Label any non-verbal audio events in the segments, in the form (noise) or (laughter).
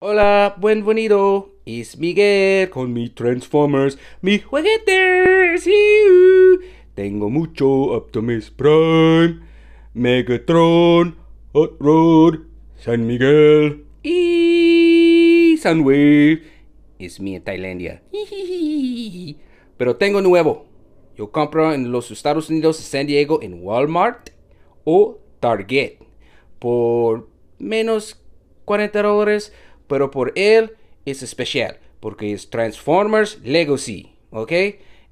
Hola, buen es Miguel con mi Transformers, mi juguetes. Uh. Tengo mucho Optimus Prime, Megatron, Hot Rod, San Miguel y Sunwave. Es mi en Tailandia. (laughs) Pero tengo nuevo. Yo compro en los Estados Unidos, San Diego, en Walmart o Target por menos 40 dólares pero por él es especial, porque es Transformers Legacy, ¿ok?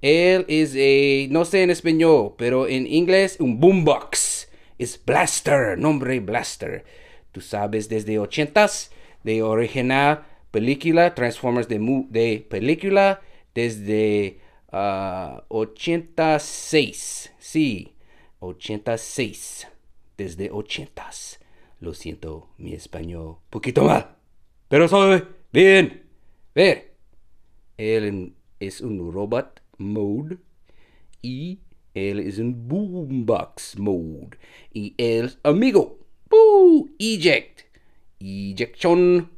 Él es, eh, no sé en español, pero en inglés un boombox. Es Blaster, nombre Blaster. Tú sabes, desde 80s, de original película, Transformers de, de película, desde 86. Ah, sí, 86. Desde 80s. Lo siento, mi español, poquito mal. Pero soy bien ver. Él es un robot mode y él es un boombox mode y él es amigo. Boo, eject. Ejection.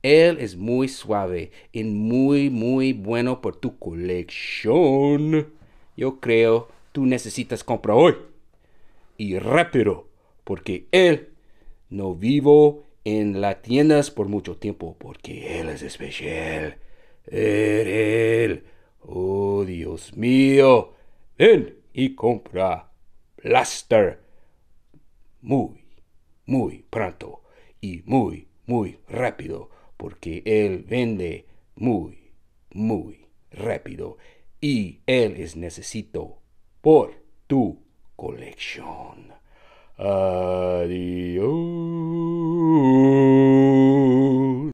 Él es muy suave y muy, muy bueno por tu colección. Yo creo tú necesitas comprar hoy. Y rápido, porque él no vivo en las tiendas por mucho tiempo porque Él es especial. Él, Oh, Dios mío. Ven y compra Blaster. Muy, muy pronto y muy, muy rápido porque Él vende muy, muy rápido y Él es necesito por tu colección. Adiós.